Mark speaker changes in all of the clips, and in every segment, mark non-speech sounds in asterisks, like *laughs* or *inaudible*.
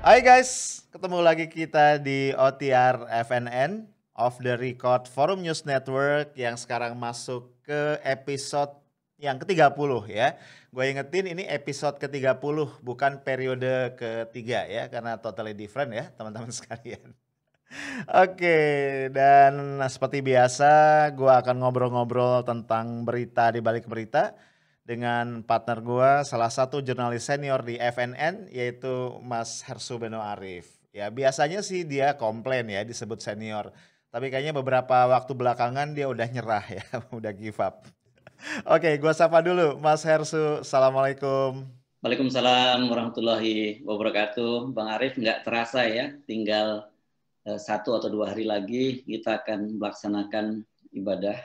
Speaker 1: Hai guys, ketemu lagi kita di OTR FNN of the Record Forum News Network yang sekarang masuk ke episode yang ke-30 ya. Gue ingetin ini episode ke-30 bukan periode ke-3 ya karena totally different ya teman-teman *laughs* sekalian. Oke, dan seperti biasa gue akan ngobrol-ngobrol tentang berita di balik berita dengan partner gua, salah satu jurnalis senior di FNN yaitu Mas Hersu Beno Arif. Ya biasanya sih dia komplain ya disebut senior. Tapi kayaknya beberapa waktu belakangan dia udah nyerah ya, *laughs* udah give up. Oke, gua sapa dulu Mas Hersu. Assalamualaikum.
Speaker 2: Waalaikumsalam warahmatullahi wabarakatuh. Bang Arif nggak terasa ya, tinggal eh, satu atau dua hari lagi kita akan melaksanakan ibadah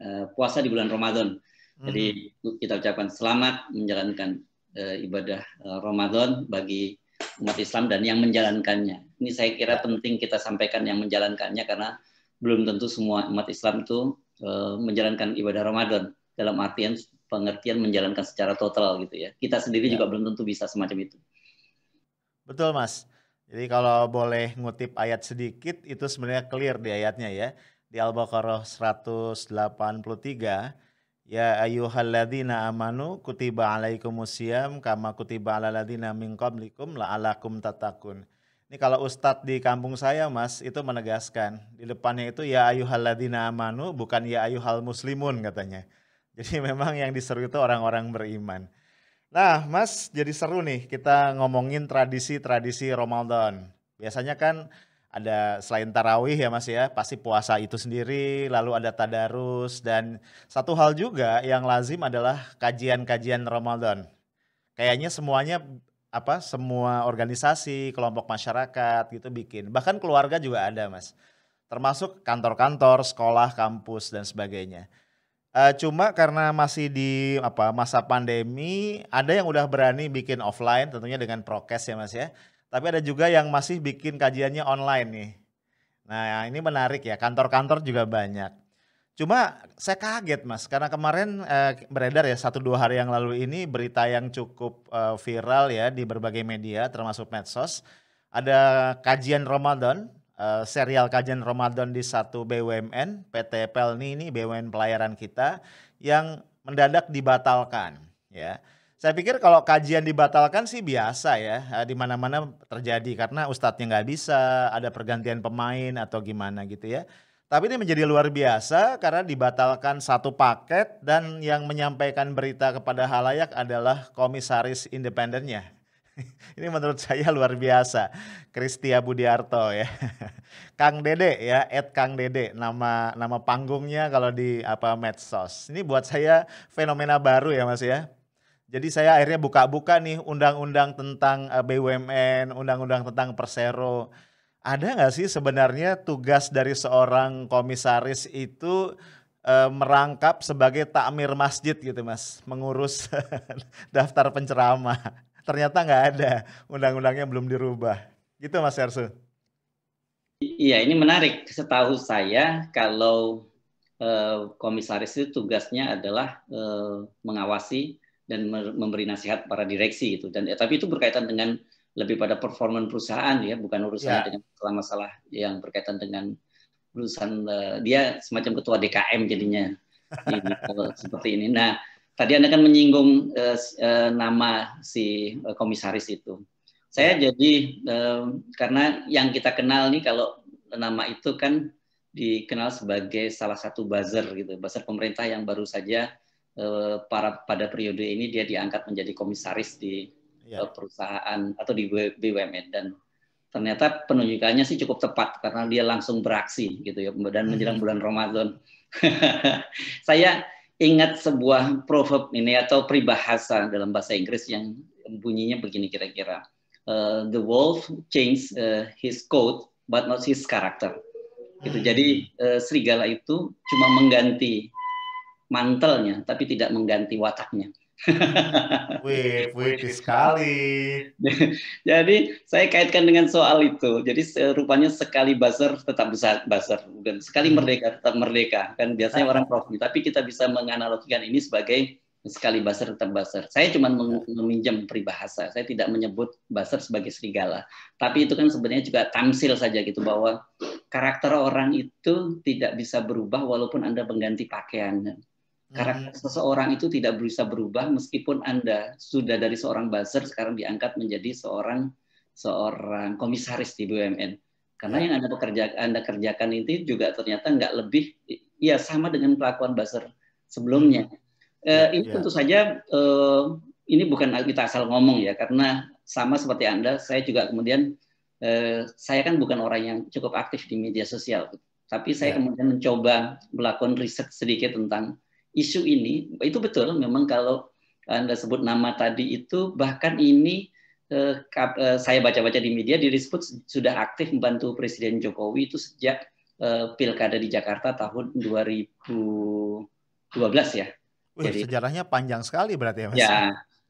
Speaker 2: eh, puasa di bulan Ramadan. Jadi mm-hmm. kita ucapkan selamat menjalankan uh, ibadah uh, Ramadan bagi umat Islam dan yang menjalankannya. Ini saya kira penting kita sampaikan yang menjalankannya karena belum tentu semua umat Islam itu uh, menjalankan ibadah Ramadan dalam artian pengertian menjalankan secara total gitu ya. Kita sendiri ya. juga belum tentu bisa semacam itu.
Speaker 1: Betul Mas. Jadi kalau boleh ngutip ayat sedikit itu sebenarnya clear di ayatnya ya. Di Al-Baqarah 183 Ya ayyuhalladzina amanu kutiba alaikumusiyam kama kutiba ala ladzina min qablikum la'alakum tatakun. Ini kalau ustadz di kampung saya mas itu menegaskan di depannya itu ya ayyuhalladzina amanu bukan ya ayyuhal muslimun katanya. Jadi *laughs* memang yang diseru itu orang-orang beriman. Nah, Mas, jadi seru nih kita ngomongin tradisi-tradisi Ramadan. Biasanya kan ada selain tarawih ya mas ya pasti puasa itu sendiri lalu ada tadarus dan satu hal juga yang lazim adalah kajian-kajian Ramadan kayaknya semuanya apa semua organisasi kelompok masyarakat gitu bikin bahkan keluarga juga ada mas termasuk kantor-kantor sekolah kampus dan sebagainya uh, cuma karena masih di apa masa pandemi ada yang udah berani bikin offline tentunya dengan prokes ya mas ya tapi ada juga yang masih bikin kajiannya online nih. Nah ini menarik ya, kantor-kantor juga banyak. Cuma saya kaget mas, karena kemarin eh, beredar ya satu dua hari yang lalu ini berita yang cukup eh, viral ya di berbagai media termasuk medsos. Ada kajian Ramadan, eh, serial kajian Ramadan di satu BUMN, PT Pelni ini BUMN pelayaran kita yang mendadak dibatalkan ya. Saya pikir kalau kajian dibatalkan sih biasa ya, eh, di mana-mana terjadi karena ustadznya nggak bisa, ada pergantian pemain atau gimana gitu ya. Tapi ini menjadi luar biasa karena dibatalkan satu paket dan yang menyampaikan berita kepada halayak adalah komisaris independennya. *laughs* ini menurut saya luar biasa. Kristia Budiarto ya. *laughs* Kang Dede ya, Ed Kang Dede nama nama panggungnya kalau di apa medsos. Ini buat saya fenomena baru ya Mas ya jadi saya akhirnya buka-buka nih undang-undang tentang eh, BUMN, undang-undang tentang Persero. Ada nggak sih sebenarnya tugas dari seorang komisaris itu e, merangkap sebagai takmir masjid gitu mas, mengurus *laughs* daftar penceramah. Ternyata nggak ada, undang-undangnya belum dirubah. Gitu mas Hersu.
Speaker 2: Iya ini menarik. Setahu saya kalau eh, komisaris itu tugasnya adalah mengawasi dan memberi nasihat para direksi itu dan ya, tapi itu berkaitan dengan lebih pada performa perusahaan ya bukan urusan yeah. dengan masalah-masalah yang berkaitan dengan urusan uh, dia semacam ketua DKM jadinya *laughs* seperti ini. Nah tadi anda kan menyinggung uh, uh, nama si uh, komisaris itu. Saya ya. jadi uh, karena yang kita kenal nih kalau nama itu kan dikenal sebagai salah satu buzzer gitu buzzer pemerintah yang baru saja Eh, para pada periode ini dia diangkat menjadi komisaris di ya. perusahaan atau di BUMN dan ternyata penunjukannya sih cukup tepat karena dia langsung beraksi gitu ya dan menjelang hmm. bulan Ramadan. *laughs* Saya ingat sebuah proverb ini atau peribahasa dalam bahasa Inggris yang bunyinya begini kira-kira. Uh, the wolf changes uh, his coat but not his character. Gitu. Hmm. Jadi uh, serigala itu cuma mengganti mantelnya, tapi tidak mengganti wataknya.
Speaker 1: *laughs* Wih, wih sekali.
Speaker 2: *laughs* Jadi saya kaitkan dengan soal itu. Jadi rupanya sekali buzzer tetap besar buzzer, bukan sekali hmm. merdeka tetap merdeka. Kan biasanya ah. orang prof, tapi kita bisa menganalogikan ini sebagai sekali buzzer tetap buzzer. Saya cuma ya. meminjam peribahasa. Saya tidak menyebut buzzer sebagai serigala. Tapi itu kan sebenarnya juga tamsil saja gitu bahwa karakter orang itu tidak bisa berubah walaupun Anda mengganti pakaiannya karena hmm. seseorang itu tidak bisa berubah meskipun Anda sudah dari seorang buzzer sekarang diangkat menjadi seorang seorang komisaris di BUMN. Karena ya. yang Anda pekerja Anda kerjakan itu juga ternyata nggak lebih ya sama dengan perlakuan buzzer sebelumnya. Uh, ini yeah. tentu saja uh, ini bukan kita asal ngomong ya karena sama seperti Anda saya juga kemudian eh, saya kan bukan orang yang cukup aktif di media sosial, tapi saya ya. kemudian mencoba melakukan riset sedikit tentang isu ini itu betul memang kalau anda sebut nama tadi itu bahkan ini eh, eh saya baca-baca di media diri sebut sudah aktif membantu Presiden Jokowi itu sejak eh, pilkada di Jakarta tahun 2012 ya.
Speaker 1: Wih, Jadi sejarahnya panjang sekali berarti ya Mas. Ya.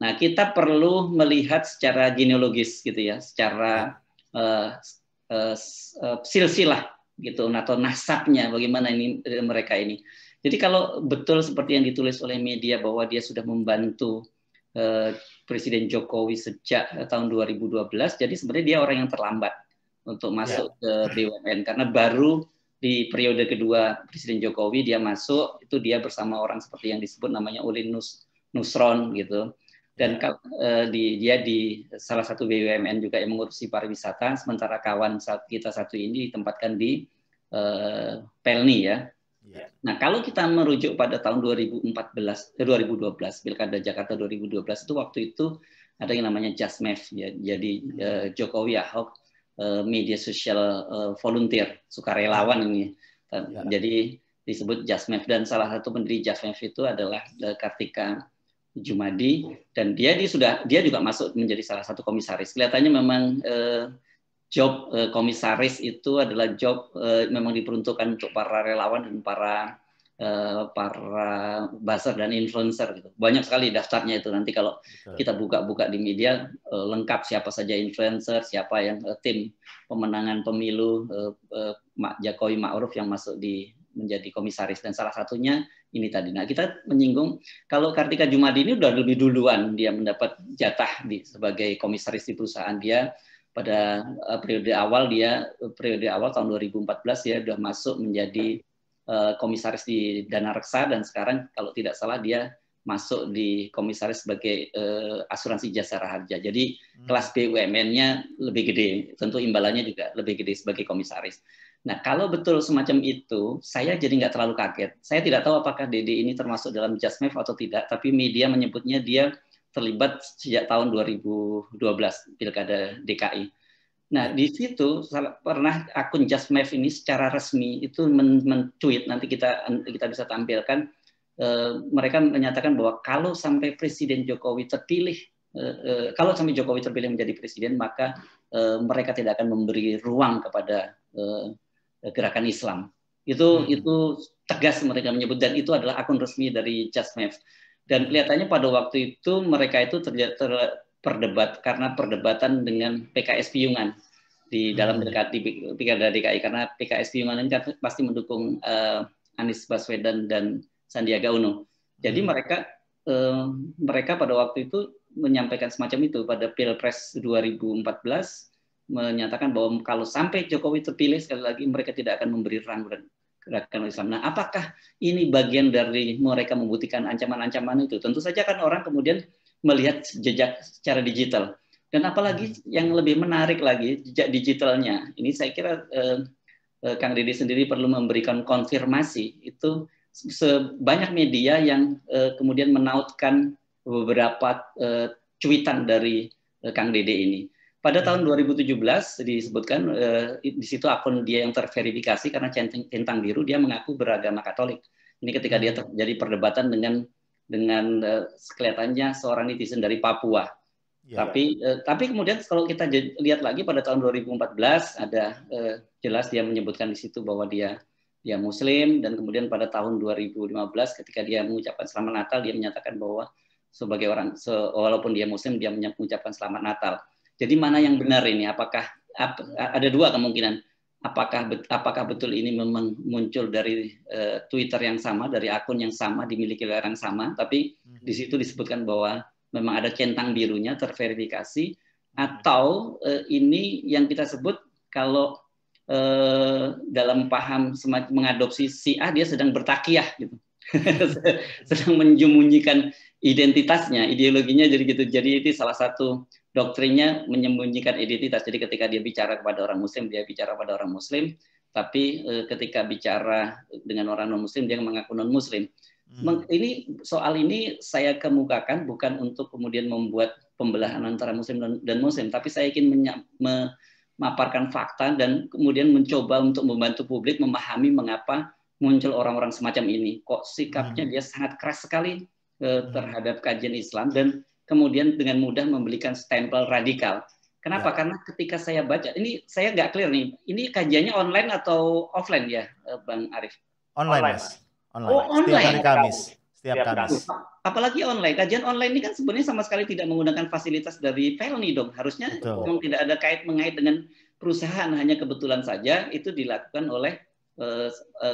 Speaker 2: Nah, kita perlu melihat secara genealogis gitu ya, secara ya. eh, uh, silsilah gitu atau nasabnya bagaimana ini mereka ini. Jadi kalau betul seperti yang ditulis oleh media bahwa dia sudah membantu eh, Presiden Jokowi sejak eh, tahun 2012, jadi sebenarnya dia orang yang terlambat untuk ya. masuk ya. ke BUMN karena baru di periode kedua Presiden Jokowi dia masuk itu dia bersama orang seperti yang disebut namanya Ulinus Nusron gitu dan ya. eh, di, dia di salah satu BUMN juga yang mengurusi pariwisata sementara kawan kita satu ini ditempatkan di eh, Pelni ya Yeah. Nah, kalau kita merujuk pada tahun 2014 eh, 2012 Pilkada Jakarta 2012 itu waktu itu ada yang namanya Just Mef ya. Jadi uh, Jokowi Ahok uh, media sosial uh, volunteer sukarelawan ini. Ya. Jadi disebut Just Mef dan salah satu pendiri Mef itu adalah uh, Kartika Jumadi dan dia, dia sudah dia juga masuk menjadi salah satu komisaris. Kelihatannya memang uh, job uh, komisaris itu adalah job uh, memang diperuntukkan untuk para relawan dan para uh, para buzzer dan influencer gitu. Banyak sekali daftarnya itu nanti kalau kita buka-buka di media uh, lengkap siapa saja influencer, siapa yang uh, tim pemenangan pemilu uh, eh, Jokowi Ma'ruf yang masuk di menjadi komisaris dan salah satunya ini tadi. Nah kita menyinggung kalau Kartika Jumadi ini sudah lebih duluan dia mendapat jatah di sebagai komisaris di perusahaan dia pada eh, periode awal dia periode awal tahun 2014 ya sudah masuk menjadi eh, komisaris di Dana Reksa dan sekarang kalau tidak salah dia masuk di komisaris sebagai eh, asuransi jasa raharja. Jadi hmm. kelas BUMN-nya lebih gede, tentu imbalannya juga lebih gede sebagai komisaris. Nah kalau betul semacam itu, saya jadi nggak terlalu kaget. Saya tidak tahu apakah Dede ini termasuk dalam JASMEF atau tidak, tapi media menyebutnya dia terlibat sejak tahun 2012 pilkada DKI. Nah di situ pernah akun Just Math ini secara resmi itu mencuit men nanti kita kita bisa tampilkan e, mereka menyatakan bahwa kalau sampai Presiden Jokowi terpilih e, kalau sampai Jokowi terpilih menjadi presiden maka e, mereka tidak akan memberi ruang kepada e, gerakan Islam itu hmm. itu tegas mereka menyebut dan itu adalah akun resmi dari Just Math. Dan kelihatannya pada waktu itu mereka itu terjadi ter, perdebat karena perdebatan dengan PKS Piyungan di dalam hmm. di Pilkada DKI karena PKS Piyungan ini kan pasti mendukung uh, Anies Baswedan dan Sandiaga Uno. Jadi hmm. mereka uh, mereka pada waktu itu menyampaikan semacam itu pada Pilpres 2014 menyatakan bahwa kalau sampai Jokowi terpilih sekali lagi mereka tidak akan memberi rangkaian gerakan Islam. Nah, apakah ini bagian dari mereka membuktikan ancaman-ancaman itu? Tentu saja kan orang kemudian melihat jejak secara digital. Dan apalagi hmm. yang lebih menarik lagi jejak digitalnya. Ini saya kira eh, eh, Kang Didi sendiri perlu memberikan konfirmasi itu sebanyak media yang eh, kemudian menautkan beberapa eh, cuitan dari eh, Kang Dede ini. Pada hmm. tahun 2017 disebutkan eh, di situ akun dia yang terverifikasi karena centang biru dia mengaku beragama Katolik. Ini ketika dia hmm. terjadi perdebatan dengan dengan eh, kelihatannya seorang netizen dari Papua. Yeah. Tapi eh, tapi kemudian kalau kita lihat lagi pada tahun 2014 ada eh, jelas dia menyebutkan di situ bahwa dia dia Muslim dan kemudian pada tahun 2015 ketika dia mengucapkan selamat Natal dia menyatakan bahwa sebagai orang se walaupun dia Muslim dia mengucapkan selamat Natal. Jadi mana yang benar ini? Apakah ap, ada dua kemungkinan? Apakah apakah betul ini memang muncul dari uh, Twitter yang sama, dari akun yang sama, dimiliki oleh orang sama, tapi hmm. di situ disebutkan bahwa memang ada centang birunya terverifikasi atau uh, ini yang kita sebut kalau uh, dalam paham mengadopsi si A dia sedang bertakiah, gitu. *laughs* sedang menyembunyikan identitasnya, ideologinya jadi gitu. Jadi itu salah satu doktrinnya menyembunyikan identitas. Jadi ketika dia bicara kepada orang Muslim, dia bicara pada orang Muslim, tapi eh, ketika bicara dengan orang non Muslim, dia mengaku non Muslim. Hmm. Ini soal ini saya kemukakan bukan untuk kemudian membuat pembelahan antara Muslim dan, dan Muslim, tapi saya ingin menya, memaparkan fakta dan kemudian mencoba untuk membantu publik memahami mengapa muncul orang-orang semacam ini. Kok sikapnya hmm. dia sangat keras sekali eh, terhadap kajian Islam dan kemudian dengan mudah membelikan stempel radikal. Kenapa? Ya. Karena ketika saya baca ini saya nggak clear nih. Ini kajiannya online atau offline ya, eh, Bang Arif?
Speaker 1: Online, online. Mas. Online. Oh, online. Setiap hari Kamis. Setiap Kamis.
Speaker 2: Apalagi online. Kajian online ini kan sebenarnya sama sekali tidak menggunakan fasilitas dari Pelni dong. Harusnya memang tidak ada kait mengait dengan perusahaan, hanya kebetulan saja itu dilakukan oleh uh,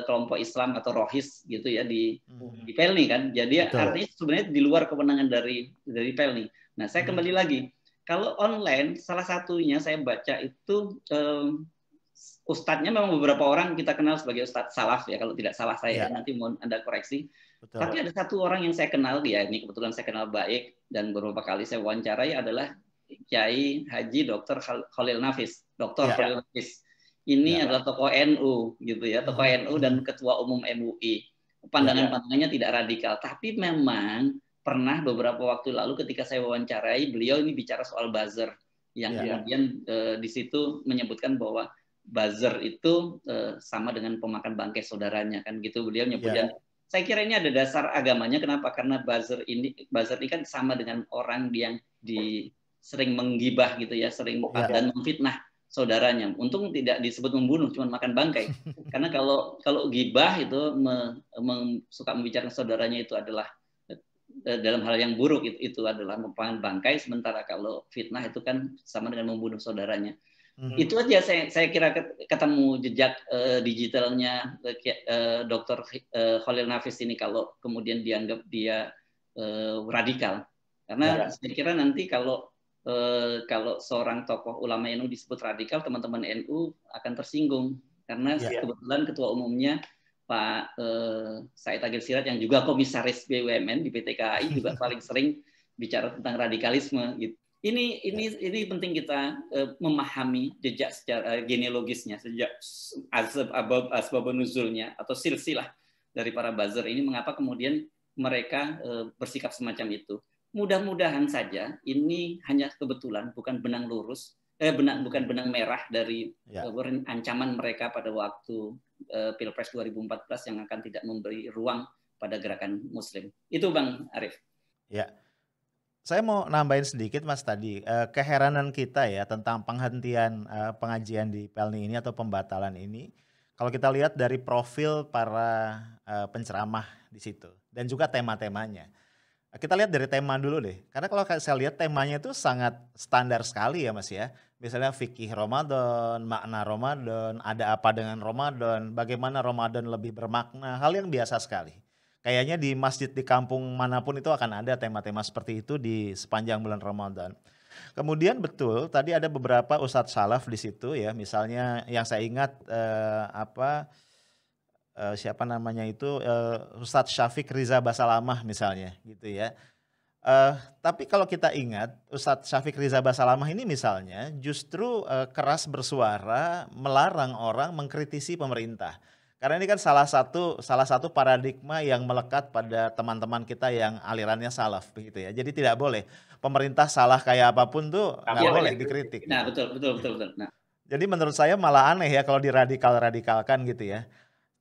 Speaker 2: kelompok Islam atau Rohis gitu ya di hmm. di Pelni kan. Jadi Betul. artinya sebenarnya di luar kewenangan dari dari Pelni. Nah, saya hmm. kembali lagi. Kalau online salah satunya saya baca itu um, ustadznya memang beberapa orang kita kenal sebagai ustadz salaf ya kalau tidak salah saya ya. nanti mohon Anda koreksi. Betul. Tapi ada satu orang yang saya kenal dia, ya, ini kebetulan saya kenal baik dan beberapa kali saya wawancarai adalah Kiai Haji Dr. Khalil Nafis, Dr. Ya. Khalil Nafis ini ya. adalah tokoh NU gitu ya, tokoh ya. Hmm. NU dan ketua umum MUI. Pandangan-pandangannya iya. tidak radikal, tapi memang pernah beberapa waktu lalu ketika saya wawancarai beliau ini bicara soal buzzer yang ya. kemudian e, di situ menyebutkan bahwa buzzer itu e, sama dengan pemakan bangkai saudaranya kan gitu beliau menyebutkan iya. ya. saya kira ini ada dasar agamanya kenapa karena buzzer ini buzzer ini kan sama dengan orang yang di sering menggibah gitu ya sering ya. dan memfitnah saudaranya. Untung tidak disebut membunuh, cuma makan bangkai. *laughs* Karena kalau kalau gibah itu me, me, suka membicarakan saudaranya itu adalah eh, dalam hal yang buruk itu, itu adalah memakan bangkai. Sementara kalau fitnah itu kan sama dengan membunuh saudaranya. hmm Itu aja saya saya kira ketemu jejak uh, digitalnya uh, eh, Dr. Khalil Nafis ini kalau kemudian dianggap dia uh, radikal. Karena ya. saya kira nanti kalau Eh, kalau seorang tokoh ulama NU disebut radikal, teman-teman NU akan tersinggung karena yeah. kebetulan ketua umumnya Pak eh, Said Agil Sirat yang juga komisaris BUMN di PT KAI juga *laughs* paling sering bicara tentang radikalisme gitu. Ini ini ini penting kita eh, memahami jejak secara eh, genealogisnya, sejak asbab asbab nuzulnya atau silsilah dari para buzzer ini mengapa kemudian mereka eh, bersikap semacam itu mudah-mudahan saja ini hanya kebetulan bukan benang lurus eh benang bukan benang merah dari ya. Eh, ancaman mereka pada waktu uh, Pilpres 2014 yang akan tidak memberi ruang pada gerakan muslim. Itu Bang Arif.
Speaker 1: Ya. Saya mau nambahin sedikit Mas tadi uh, keheranan kita ya tentang penghentian uh, pengajian di Pelni ini atau pembatalan ini. Kalau kita lihat dari profil para uh, penceramah di situ dan juga tema-temanya kita lihat dari tema dulu deh. Karena kalau saya lihat temanya itu sangat standar sekali ya Mas ya. Misalnya fikih Ramadan, makna Ramadan, ada apa dengan Ramadan, bagaimana Ramadan lebih bermakna, hal yang biasa sekali. Kayaknya di masjid di kampung manapun itu akan ada tema-tema seperti itu di sepanjang bulan Ramadan. Kemudian betul tadi ada beberapa ustadz salaf di situ ya, misalnya yang saya ingat eh, apa uh, siapa namanya itu uh, Ustadz Syafiq Riza Basalamah misalnya gitu ya. Uh, tapi kalau kita ingat Ustadz Syafiq Riza Basalamah ini misalnya justru uh, keras bersuara melarang orang mengkritisi pemerintah. Karena ini kan salah satu salah satu paradigma yang melekat pada teman-teman kita yang alirannya salaf begitu ya. Jadi tidak boleh pemerintah salah kayak apapun tuh nggak ya, boleh dikritik. Nah betul betul betul betul. Nah. Jadi menurut saya malah aneh ya kalau diradikal-radikalkan gitu ya.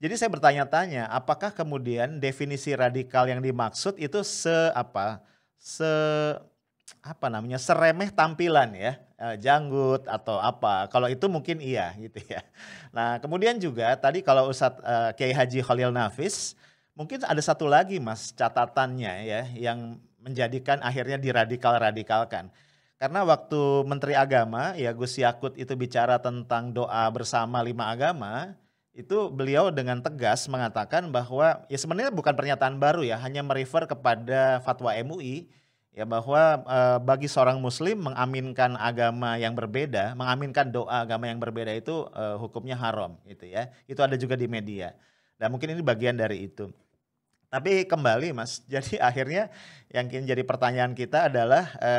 Speaker 1: Jadi saya bertanya-tanya, apakah kemudian definisi radikal yang dimaksud itu se apa? Se apa namanya? seremeh tampilan ya, eh, janggut atau apa. Kalau itu mungkin iya gitu ya. Nah, kemudian juga tadi kalau Ustadz uh, Kiai Haji Khalil Nafis mungkin ada satu lagi Mas catatannya ya yang menjadikan akhirnya diradikal-radikalkan. Karena waktu Menteri Agama ya Gus Yakut itu bicara tentang doa bersama lima agama, itu beliau dengan tegas mengatakan bahwa ya sebenarnya bukan pernyataan baru ya hanya merefer kepada fatwa MUI ya bahwa e, bagi seorang muslim mengaminkan agama yang berbeda mengaminkan doa agama yang berbeda itu e, hukumnya haram gitu ya itu ada juga di media dan mungkin ini bagian dari itu tapi kembali mas *laughs* jadi akhirnya yang jadi pertanyaan kita adalah e,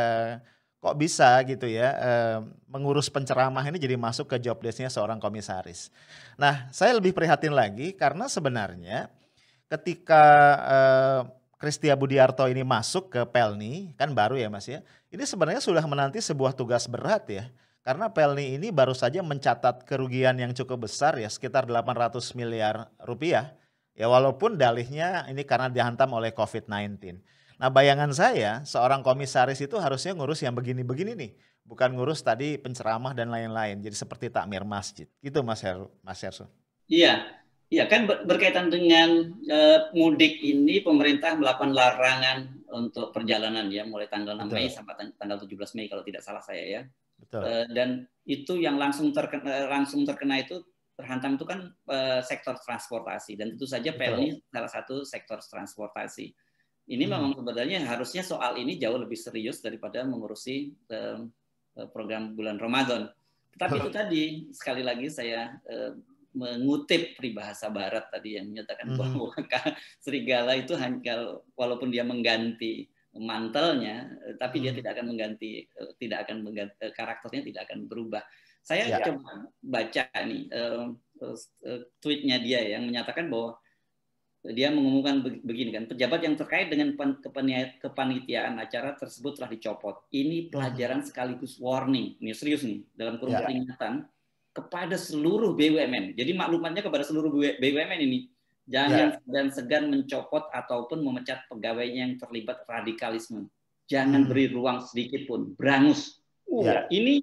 Speaker 1: kok bisa gitu ya eh, mengurus penceramah ini jadi masuk ke job desknya seorang komisaris. Nah, saya lebih prihatin lagi karena sebenarnya ketika Kristia eh, Budiarto ini masuk ke Pelni kan baru ya Mas ya. Ini sebenarnya sudah menanti sebuah tugas berat ya. Karena Pelni ini baru saja mencatat kerugian yang cukup besar ya sekitar 800 miliar rupiah. Ya walaupun dalihnya ini karena dihantam oleh COVID-19. Nah bayangan saya seorang komisaris itu harusnya ngurus yang begini-begini nih. Bukan ngurus tadi penceramah dan lain-lain. Jadi seperti takmir masjid. Gitu Mas, Heru, Mas Herso.
Speaker 2: Iya, Iya kan berkaitan dengan e, mudik ini pemerintah melakukan larangan untuk perjalanan ya mulai tanggal 6 Mei sampai tanggal 17 Mei kalau tidak salah saya ya. Betul. E, dan itu yang langsung terkena, eh, langsung terkena itu terhantam itu kan e, sektor transportasi dan tentu saja pel ini salah satu sektor transportasi. Ini hmm. memang sebenarnya harusnya soal ini jauh lebih serius daripada mengurusi eh, eh program bulan Ramadan. Tapi itu *laughs* tadi sekali lagi saya eh, mengutip peribahasa Barat tadi yang menyatakan hmm. bahwa *laughs* serigala itu hanya walaupun dia mengganti mantelnya, eh, tapi hmm. dia tidak akan mengganti, eh, tidak akan mengganti, karakternya tidak akan berubah. Saya ya. coba baca nih uh, tweetnya dia yang menyatakan bahwa dia mengumumkan begini kan, pejabat yang terkait dengan kepanitiaan acara tersebut telah dicopot. Ini pelajaran sekaligus warning, ini serius nih, dalam kurung ya. peringatan kepada seluruh BUMN. Jadi maklumatnya kepada seluruh BUMN ini, jangan ya. dan segan mencopot ataupun memecat pegawainya yang terlibat radikalisme. Jangan hmm. beri ruang sedikit pun, berangus. Uh, ya. Ini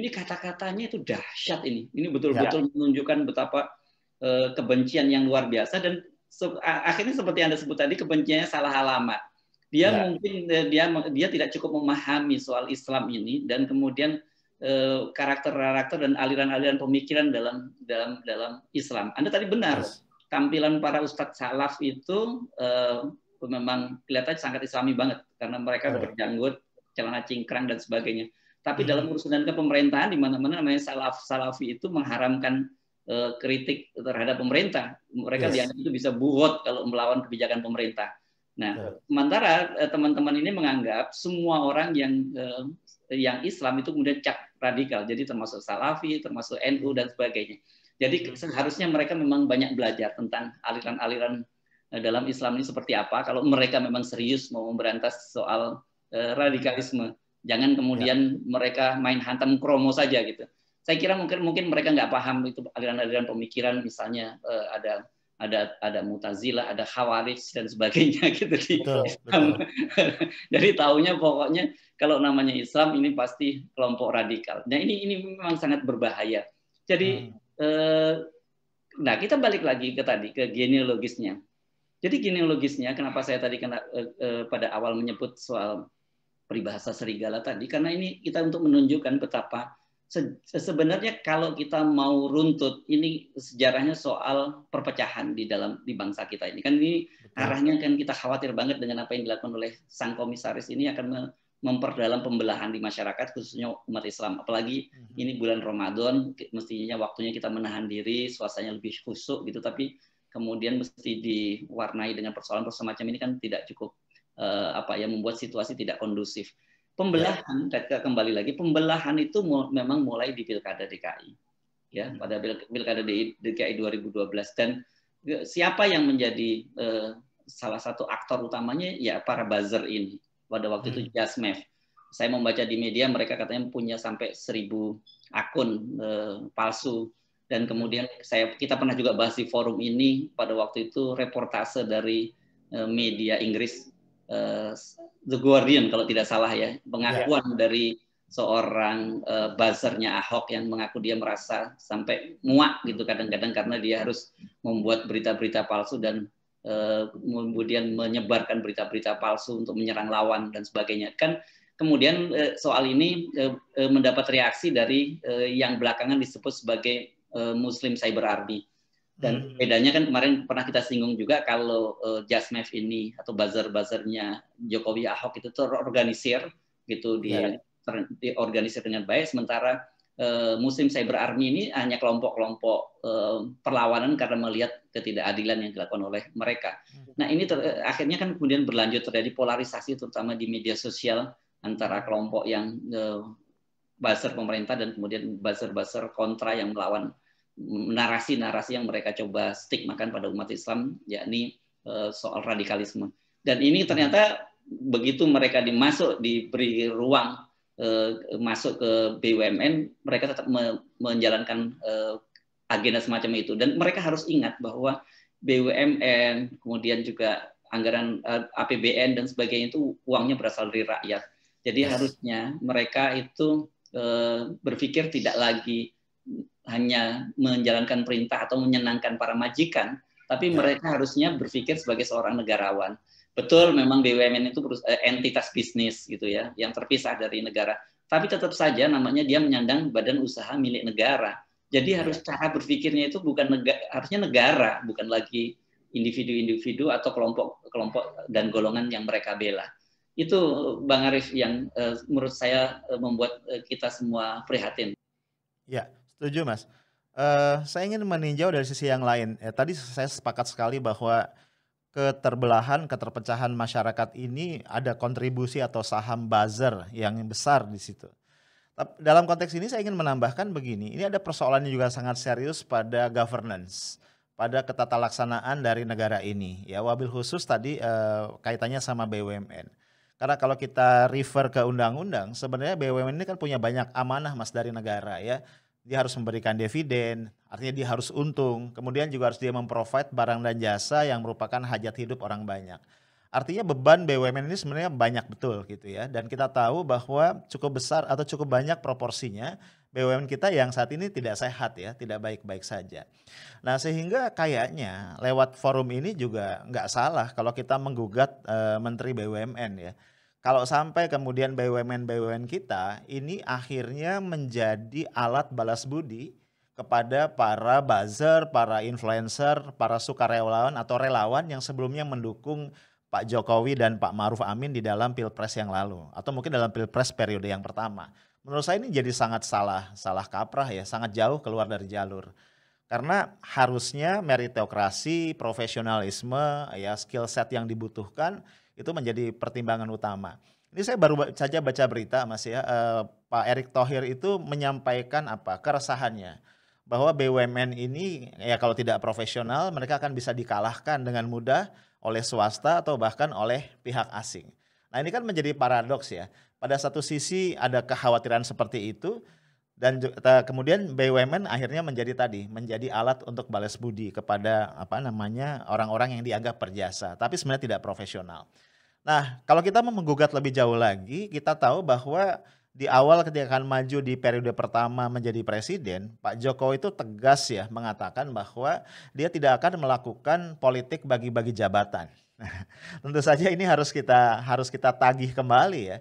Speaker 2: ini kata-katanya itu dahsyat ini. Ini betul-betul ya. menunjukkan betapa eh, kebencian yang luar biasa dan akhirnya seperti anda sebut tadi kebenciannya salah alamat dia ya. mungkin eh, dia dia tidak cukup memahami soal Islam ini dan kemudian eh, karakter-karakter dan aliran-aliran pemikiran dalam dalam dalam Islam. Anda tadi benar yes. tampilan para ustadz salaf itu uh, memang kelihatan sangat Islami banget karena mereka oh. berjanggut, celana cingkrang dan sebagainya. Tapi hmm. dalam urusan pemerintahan di mana-mana namanya salaf salafi itu mengharamkan Eh, kritik terhadap pemerintah. Mereka yes. dianggap itu bisa buhot kalau melawan kebijakan pemerintah. Nah, sementara eh, teman-teman ini menganggap semua orang yang eh, yang Islam itu kemudian cak radikal, jadi termasuk Salafi, termasuk NU dan sebagainya. Jadi seharusnya mereka memang banyak belajar tentang aliran-aliran dalam Islam ini seperti apa. Kalau mereka memang serius mau memberantas soal radikalisme, jangan kemudian ya. mereka main hantam kromo saja gitu saya kira mungkin mungkin mereka nggak paham itu aliran-aliran pemikiran misalnya eh, ada ada ada mutazila, ada khawarij dan sebagainya *laughs* gitu di betul, Islam. Betul. *laughs* Jadi taunya pokoknya kalau namanya Islam ini pasti kelompok radikal. Nah ini ini memang sangat berbahaya. Jadi hmm. eh, nah kita balik lagi ke tadi ke genealogisnya. Jadi genealogisnya kenapa saya tadi kena, eh, eh, pada awal menyebut soal peribahasa serigala tadi karena ini kita untuk menunjukkan betapa se sebenarnya kalau kita mau runtut ini sejarahnya soal perpecahan di dalam di bangsa kita ini kan ini Betul. arahnya kan kita khawatir banget dengan apa yang dilakukan oleh sang komisaris ini akan memperdalam pembelahan di masyarakat khususnya umat Islam apalagi -hmm. ini bulan Ramadan mestinya waktunya kita menahan diri suasananya lebih khusuk gitu tapi kemudian mesti diwarnai dengan persoalan-persoalan macam ini kan tidak cukup uh, apa ya membuat situasi tidak kondusif Pembelahan, ya. kembali lagi, pembelahan itu memang mulai di Pilkada DKI. Ya, hmm. pada Pilkada DKI 2012 dan e, siapa yang menjadi uh, salah satu aktor utamanya ya para buzzer ini. Pada waktu itu hmm. Jasmev. Saya membaca di media mereka katanya punya sampai seribu akun uh, palsu dan hmm. kemudian saya kita pernah juga bahas di forum ini pada waktu itu reportase dari media Inggris uh, The Guardian kalau tidak salah ya pengakuan yeah. dari seorang uh, buzzernya Ahok yang mengaku dia merasa sampai muak gitu kadang-kadang karena dia harus membuat berita-berita palsu dan uh, kemudian menyebarkan berita-berita palsu untuk menyerang lawan dan sebagainya kan kemudian uh, soal ini uh, uh, mendapat reaksi dari uh, yang belakangan disebut sebagai uh, Muslim Cyber Army dan hmm. bedanya kan kemarin pernah kita singgung juga kalau uh, eh, Jasmev ini atau buzzer-buzzernya Jokowi Ahok itu terorganisir gitu di iya. ter, diorganisir dengan baik sementara uh, musim Cyber Army ini hanya kelompok-kelompok uh, perlawanan karena melihat ketidakadilan yang dilakukan oleh mereka. Hmm. Nah, ini akhirnya kan kemudian berlanjut terjadi polarisasi terutama di media sosial antara kelompok yang uh, buzzer pemerintah dan kemudian buzzer-buzzer kontra yang melawan narasi-narasi yang mereka coba stigmakan pada umat Islam, yakni eh, soal radikalisme. Dan ini ternyata begitu mereka dimasuk diberi ruang eh, masuk ke BUMN, mereka tetap menjalankan eh, agenda semacam itu. Dan mereka harus ingat bahwa BUMN, kemudian juga anggaran APBN dan sebagainya itu uangnya berasal dari rakyat. Jadi yes. harusnya mereka itu berpikir tidak lagi hanya menjalankan perintah atau menyenangkan para majikan, tapi ya. mereka harusnya berpikir sebagai seorang negarawan. Betul, memang BUMN itu eh, entitas bisnis gitu ya, yang terpisah dari negara. Tapi tetap saja namanya dia menyandang badan usaha milik negara. Jadi ya. harus cara berpikirnya itu bukan negara, harusnya negara, bukan lagi individu-individu atau kelompok-kelompok dan golongan yang mereka bela. Itu Bang Arif yang uh, menurut saya uh, membuat uh, kita semua prihatin.
Speaker 1: Ya, Setuju mas. Uh, saya ingin meninjau dari sisi yang lain. Ya, tadi saya sepakat sekali bahwa keterbelahan, keterpecahan masyarakat ini ada kontribusi atau saham buzzer yang besar di situ. Dalam konteks ini saya ingin menambahkan begini, ini ada persoalannya juga sangat serius pada governance, pada ketatalaksanaan dari negara ini. Ya, wabil khusus tadi eh, kaitannya sama BUMN. Karena kalau kita refer ke undang-undang, sebenarnya BUMN ini kan punya banyak amanah mas dari negara ya dia harus memberikan dividen, artinya dia harus untung. Kemudian juga harus dia memprovide barang dan jasa yang merupakan hajat hidup orang banyak. Artinya beban BUMN ini sebenarnya banyak betul gitu ya. Dan kita tahu bahwa cukup besar atau cukup banyak proporsinya BUMN kita yang saat ini tidak sehat ya, tidak baik-baik saja. Nah sehingga kayaknya lewat forum ini juga nggak salah kalau kita menggugat e, Menteri BUMN ya kalau sampai kemudian BUMN-BUMN kita ini akhirnya menjadi alat balas budi kepada para buzzer, para influencer, para sukarelawan atau relawan yang sebelumnya mendukung Pak Jokowi dan Pak Maruf Amin di dalam pilpres yang lalu atau mungkin dalam pilpres periode yang pertama. Menurut saya ini jadi sangat salah, salah kaprah ya, sangat jauh keluar dari jalur. Karena harusnya meritokrasi, profesionalisme, ya skill set yang dibutuhkan itu menjadi pertimbangan utama. Ini saya baru saja baca berita Mas ya, eh, Pak Erick Thohir itu menyampaikan apa keresahannya bahwa BUMN ini ya kalau tidak profesional mereka akan bisa dikalahkan dengan mudah oleh swasta atau bahkan oleh pihak asing. Nah ini kan menjadi paradoks ya. Pada satu sisi ada kekhawatiran seperti itu, dan kemudian BUMN akhirnya menjadi tadi menjadi alat untuk balas budi kepada apa namanya orang-orang yang dianggap perjasa, tapi sebenarnya tidak profesional. Nah, kalau kita mau menggugat lebih jauh lagi, kita tahu bahwa di awal ketika akan maju di periode pertama menjadi presiden, Pak Jokowi itu tegas ya mengatakan bahwa dia tidak akan melakukan politik bagi-bagi jabatan. Nah, *laughs* tentu saja ini harus kita harus kita tagih kembali ya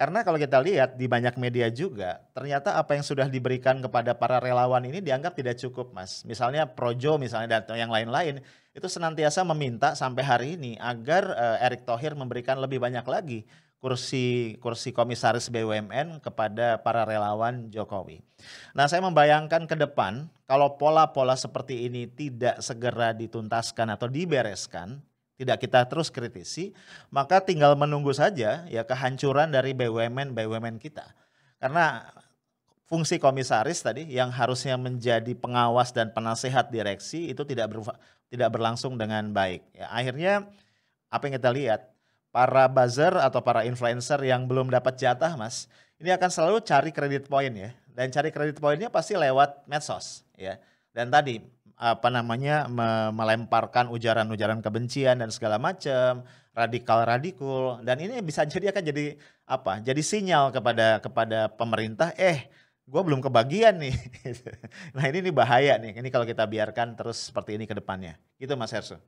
Speaker 1: karena kalau kita lihat di banyak media juga, ternyata apa yang sudah diberikan kepada para relawan ini dianggap tidak cukup, Mas. Misalnya Projo misalnya dan yang lain-lain itu senantiasa meminta sampai hari ini agar uh, Erick Thohir memberikan lebih banyak lagi kursi kursi komisaris BUMN kepada para relawan Jokowi. Nah, saya membayangkan ke depan kalau pola-pola seperti ini tidak segera dituntaskan atau dibereskan, tidak kita terus kritisi, maka tinggal menunggu saja ya kehancuran dari BUMN BUMN kita. Karena fungsi komisaris tadi yang harusnya menjadi pengawas dan penasehat direksi itu tidak ber, tidak berlangsung dengan baik. Ya, akhirnya apa yang kita lihat para buzzer atau para influencer yang belum dapat jatah, Mas, ini akan selalu cari kredit poin ya. Dan cari kredit poinnya pasti lewat medsos ya. Dan tadi apa namanya melemparkan ujaran-ujaran kebencian dan segala macam radikal radikul dan ini bisa *laughs* jadi akan jadi apa jadi sinyal kepada kepada pemerintah eh gue belum kebagian nih *laughs* nah ini nih bahaya nih ini kalau kita biarkan terus seperti ini ke depannya gitu mas Herso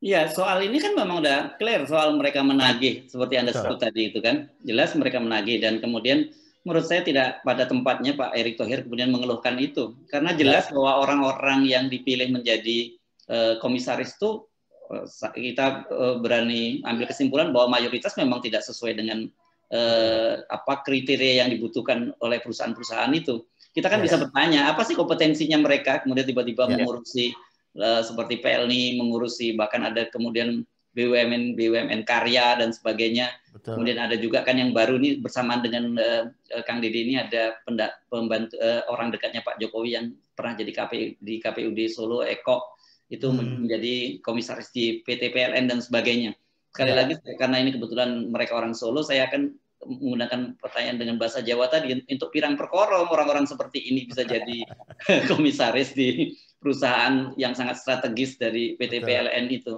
Speaker 2: Iya, soal ini kan memang udah clear soal mereka menagih seperti Anda sebut tadi itu kan. Jelas mereka menagih dan kemudian menurut saya tidak pada tempatnya Pak Erick Thohir kemudian mengeluhkan itu karena ya. jelas bahwa orang-orang yang dipilih menjadi uh, komisaris itu uh, kita uh, berani ambil kesimpulan bahwa mayoritas memang tidak sesuai dengan uh, apa kriteria yang dibutuhkan oleh perusahaan-perusahaan itu. Kita kan ya. bisa bertanya apa sih kompetensinya mereka kemudian tiba-tiba ya. mengurusi uh, seperti PLN mengurusi bahkan ada kemudian BUMN BUMN karya dan sebagainya. Betul. Kemudian ada juga kan yang baru ini bersamaan dengan uh, Kang Didi ini ada penda, pembantu uh, orang dekatnya Pak Jokowi yang pernah jadi KP di KPUD Solo Eko itu hmm. menjadi komisaris di PT PLN dan sebagainya. Sekali ya. lagi karena ini kebetulan mereka orang Solo, saya akan menggunakan pertanyaan dengan bahasa Jawa tadi untuk pirang perkoro orang-orang seperti ini bisa jadi *laughs* komisaris di perusahaan yang sangat strategis dari PT Betul. PLN itu.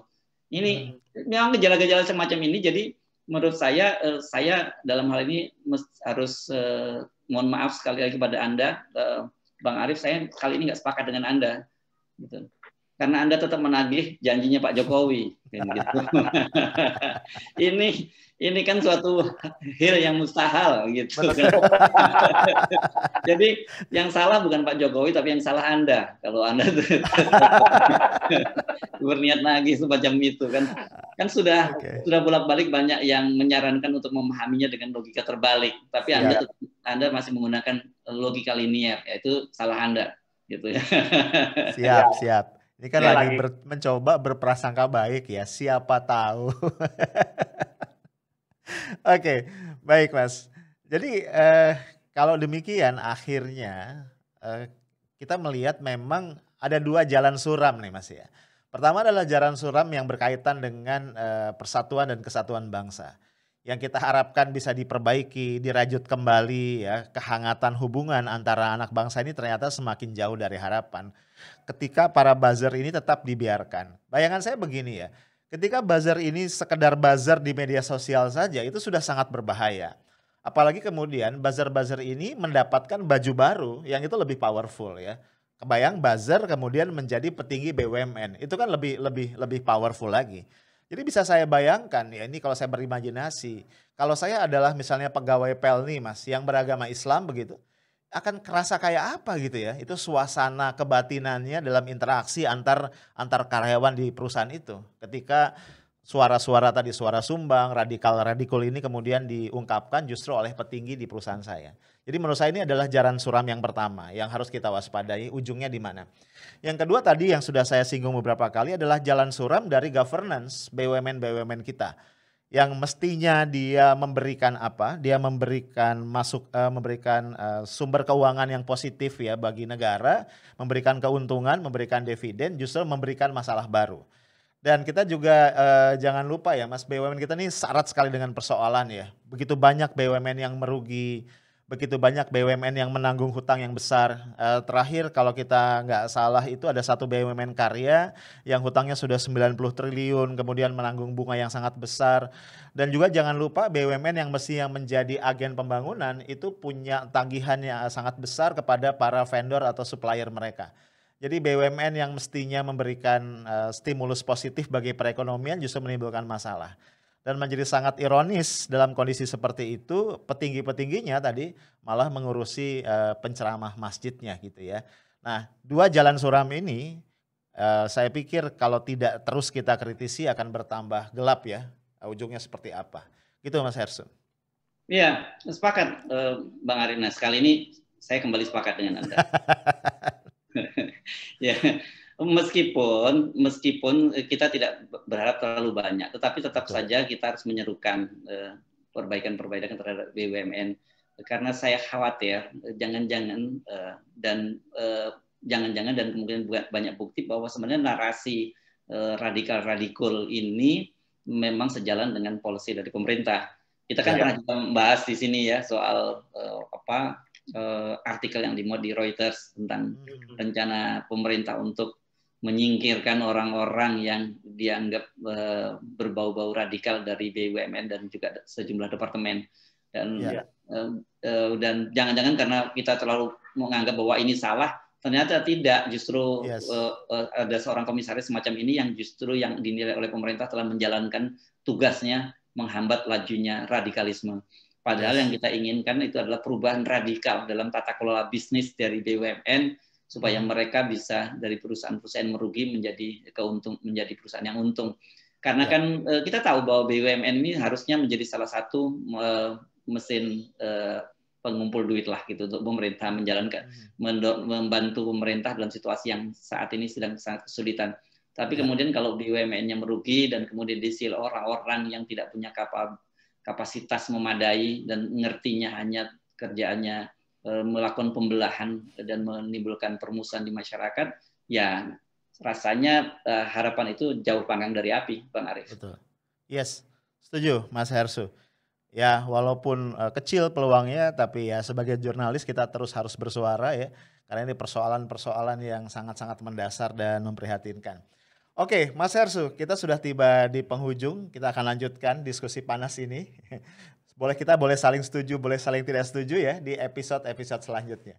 Speaker 2: Ini hmm. memang gejala-gejala semacam ini jadi menurut saya uh, saya dalam hal ini harus uh, mohon maaf sekali lagi kepada Anda uh, Bang Arief saya kali ini nggak sepakat dengan Anda gitu. Karena Anda tetap menagih janjinya Pak Jokowi. Gitu. *laughs* ini ini kan suatu hal yang mustahil gitu. Kan. *laughs* Jadi yang salah bukan Pak Jokowi tapi yang salah Anda kalau Anda *laughs* berniat nagih semacam itu kan kan sudah okay. sudah bolak-balik banyak yang menyarankan untuk memahaminya dengan logika terbalik tapi yeah. Anda Anda masih menggunakan logika linier yaitu salah Anda gitu ya.
Speaker 1: *laughs* siap, siap. Ini kan ya lagi, lagi. Ber, mencoba berprasangka baik ya, siapa tahu okay, baik Mas. Jadi eh, kalau demikian akhirnya eh, kita melihat memang ada dua jalan suram nih Mas ya. Pertama adalah jalan suram yang berkaitan dengan eh, persatuan dan kesatuan bangsa yang kita harapkan bisa diperbaiki, dirajut kembali ya, kehangatan hubungan antara anak bangsa ini ternyata semakin jauh dari harapan ketika para buzzer ini tetap dibiarkan. Bayangan saya begini ya, Ketika buzzer ini sekedar buzzer di media sosial saja itu sudah sangat berbahaya. Apalagi kemudian buzzer-buzzer ini mendapatkan baju baru yang itu lebih powerful ya. Kebayang buzzer kemudian menjadi petinggi BUMN. Itu kan lebih lebih lebih powerful lagi. Jadi bisa saya bayangkan ya ini kalau saya berimajinasi, kalau saya adalah misalnya pegawai Pelni Mas yang beragama Islam begitu akan kerasa kayak apa gitu ya? Itu suasana kebatinannya dalam interaksi antar antar karyawan di perusahaan itu. Ketika suara-suara tadi suara sumbang, radikal-radikal ini kemudian diungkapkan justru oleh petinggi di perusahaan saya. Jadi menurut saya ini adalah jalan suram yang pertama yang harus kita waspadai ujungnya di mana. Yang kedua tadi yang sudah saya singgung beberapa kali adalah jalan suram dari governance BUMN BUMN kita yang mestinya dia memberikan apa? Dia memberikan masuk uh, memberikan uh, sumber keuangan yang positif ya bagi negara, memberikan keuntungan, memberikan dividen, justru memberikan masalah baru. Dan kita juga uh, jangan lupa ya Mas BUMN kita ini syarat sekali dengan persoalan ya. Begitu banyak BUMN yang merugi, begitu banyak BUMN yang menanggung hutang yang besar. Uh, terakhir kalau kita nggak salah itu ada satu BUMN karya yang hutangnya sudah 90 triliun, kemudian menanggung bunga yang sangat besar. Dan juga jangan lupa BUMN yang mesti yang menjadi agen pembangunan itu punya tagihan yang sangat besar kepada para vendor atau supplier mereka. Jadi BUMN yang mestinya memberikan uh, stimulus positif bagi perekonomian justru menimbulkan masalah dan menjadi sangat ironis dalam kondisi seperti itu petinggi-petingginya tadi malah mengurusi uh, penceramah masjidnya gitu ya. Nah, dua jalan suram ini uh, saya pikir kalau tidak terus kita kritisi akan bertambah gelap ya. Ujungnya seperti apa. Gitu Mas Hersun.
Speaker 2: Iya, sepakat uh, Bang Arina. Sekali ini saya kembali sepakat dengan Anda. *laughs* *laughs* ya meskipun meskipun e, kita tidak berharap terlalu banyak, tetapi tetap Betul. saja kita harus menyerukan e, perbaikan-perbaikan terhadap BUMN karena saya khawatir e, jangan-jangan dan jangan-jangan dan kemudian banyak bukti bahwa sebenarnya narasi radikal radikal ini memang sejalan dengan polisi dari pemerintah. Kita kan ya. pernah juga membahas di sini ya soal apa artikel yang dimuat di Reuters tentang hmm. rencana pemerintah untuk menyingkirkan orang-orang yang dianggap eh, berbau-bau radikal dari BUMN dan juga sejumlah departemen dan yeah. Ya. Eh, dan jangan-jangan karena kita terlalu menganggap bahwa ini salah ternyata tidak justru yes. Eh, ada seorang komisaris semacam ini yang justru yang dinilai oleh pemerintah telah menjalankan tugasnya menghambat lajunya radikalisme padahal yes. yang kita inginkan itu adalah perubahan radikal dalam tata kelola bisnis dari BUMN supaya mereka bisa dari perusahaan-perusahaan merugi menjadi keuntung menjadi perusahaan yang untung. Karena ya. kan eh, kita tahu bahwa BUMN ini harusnya menjadi salah satu eh, mesin eh, pengumpul duit lah gitu untuk pemerintah menjalankan hmm. membantu pemerintah dalam situasi yang saat ini sedang sangat kesulitan. Tapi ya. kemudian kalau BUMN-nya merugi dan kemudian disil orang-orang yang tidak punya kapasitas memadai dan ngertinya hanya kerjaannya Eh, melakukan pembelahan dan menimbulkan permusuhan di masyarakat, ya rasanya eh, harapan itu jauh panggang dari api, Bang Arief. Betul.
Speaker 1: Yes, setuju, Mas Hersu. Ya, walaupun eh, kecil peluangnya, tapi ya sebagai jurnalis kita terus harus bersuara ya, karena ini persoalan-persoalan yang sangat-sangat mendasar dan memprihatinkan. Oke, Mas Hersu, kita sudah tiba di penghujung. Kita akan lanjutkan diskusi panas ini *laughs* boleh kita boleh saling setuju, boleh saling tidak setuju ya di episode-episode selanjutnya.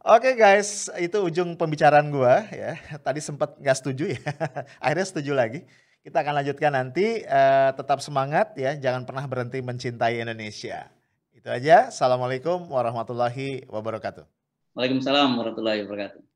Speaker 1: Oke okay guys, itu ujung pembicaraan gue ya. Tadi sempat nggak setuju ya, *laughs* akhirnya setuju lagi. Kita akan lanjutkan nanti. Uh, tetap semangat ya, jangan pernah berhenti mencintai Indonesia. Itu aja. Assalamualaikum warahmatullahi wabarakatuh.
Speaker 2: Waalaikumsalam warahmatullahi wabarakatuh.